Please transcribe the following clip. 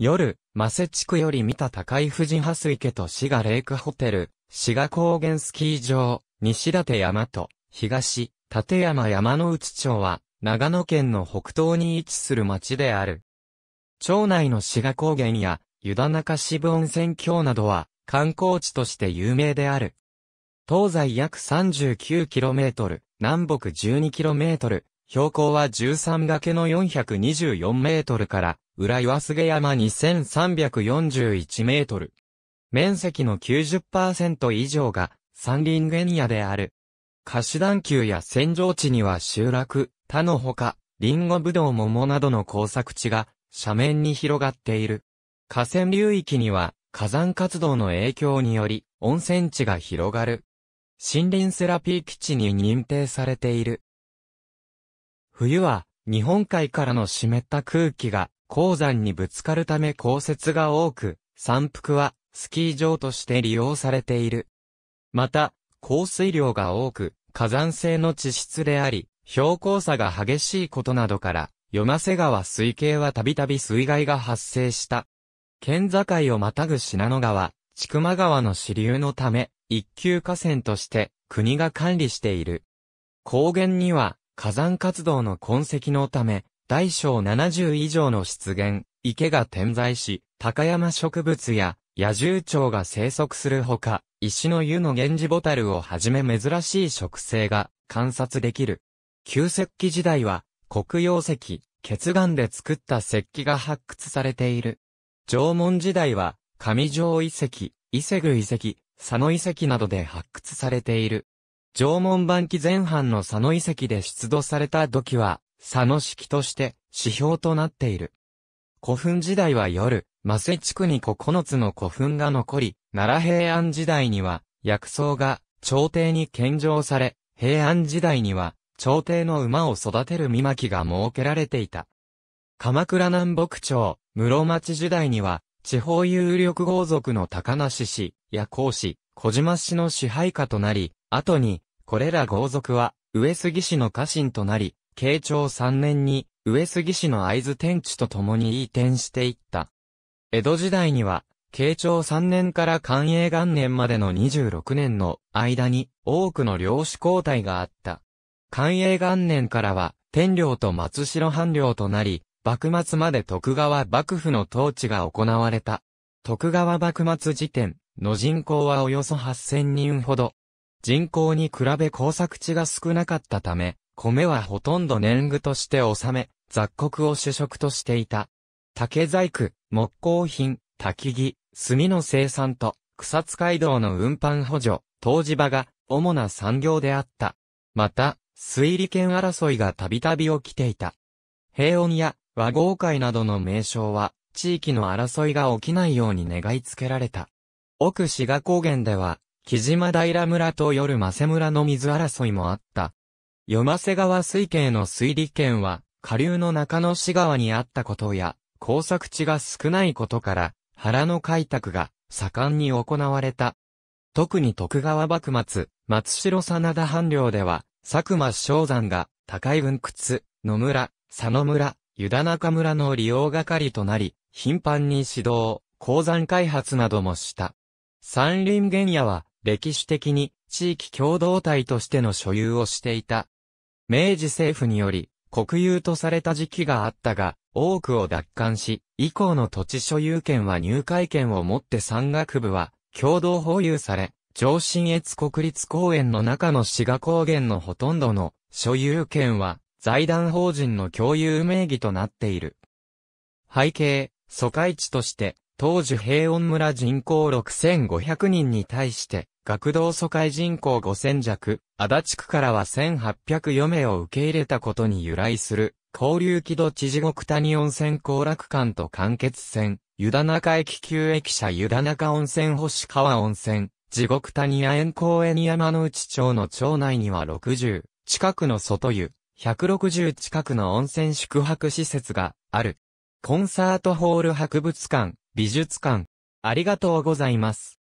夜、マセ地区より見た高い富士ハス池と滋賀レイクホテル、滋賀高原スキー場、西立山と、東、立山山の内町は、長野県の北東に位置する町である。町内の滋賀高原や、湯田中支部温泉郷などは、観光地として有名である。東西約 39km、南北 12km、標高は13崖の424メートルから裏岩菅山2341メートル。面積の90%以上が山林原アである。歌手段球や戦場地には集落、他のほか、リンゴブドウ桃などの工作地が斜面に広がっている。河川流域には火山活動の影響により温泉地が広がる。森林セラピー基地に認定されている。冬は日本海からの湿った空気が鉱山にぶつかるため降雪が多く、山腹はスキー場として利用されている。また、降水量が多く、火山性の地質であり、標高差が激しいことなどから、夜間瀬川水系はたびたび水害が発生した。県境をまたぐ信濃川、千曲川の支流のため、一級河川として国が管理している。高原には火山活動の痕跡のため、大小70以上の湿原、池が点在し、高山植物や野獣蝶が生息するほか、石の湯の源氏ボタルをはじめ珍しい植生が観察できる。旧石器時代は、黒曜石、血岩で作った石器が発掘されている。縄文時代は、上条遺跡、伊勢具遺跡、佐野遺跡などで発掘されている。縄文晩期前半の佐野遺跡で出土された土器は、佐野式として指標となっている。古墳時代は夜、マセ地区に9つの古墳が残り、奈良平安時代には薬草が朝廷に献上され、平安時代には朝廷の馬を育てる見巻きが設けられていた。鎌倉南北朝、室町時代には地方有力豪族の高梨氏、や行氏、小島氏の支配下となり、後に、これら豪族は、上杉氏の家臣となり、慶長3年に、上杉氏の会津天地と共に移転していった。江戸時代には、慶長3年から寛永元年までの26年の間に多くの領主交代があった。寛永元年からは天領と松代藩領となり、幕末まで徳川幕府の統治が行われた。徳川幕末時点の人口はおよそ8000人ほど。人口に比べ工作地が少なかったため、米はほとんど年貢として納め、雑穀を主食としていた。竹細工、木工品、焚木、炭の生産と、草津街道の運搬補助、湯治場が主な産業であった。また、水利権争いがたびたび起きていた。平穏や和合会などの名称は、地域の争いが起きないように願いつけられた。奥志賀高原では、木島平村と夜間瀬村の水争いもあった。読ませ川水系の水利圏は、下流の中野市川にあったことや、耕作地が少ないことから、原の開拓が盛んに行われた。特に徳川幕末、松代真田藩領では、佐久間昭山が、高井文屈、野村、佐野村、湯田中村の利用係となり、頻繁に指導、鉱山開発などもした。山林原野は、歴史的に、地域共同体としての所有をしていた。明治政府により、国有とされた時期があったが、多くを奪還し、以降の土地所有権は入会権をもって山岳部は共同保有され、上信越国立公園の中の志賀高原のほとんどの所有権は財団法人の共有名義となっている。背景、疎開地として、当時平穏村人口6500人に対して、学童疎開人口5000弱、足立区からは1800余名を受け入れたことに由来する、交流木戸知事国谷温泉行楽館と間欠線、湯田中駅旧駅舎湯田中温泉星川温泉、地獄谷屋園公園山の内町の町内には60、近くの外湯、160近くの温泉宿泊施設がある。コンサートホール博物館、美術館。ありがとうございます。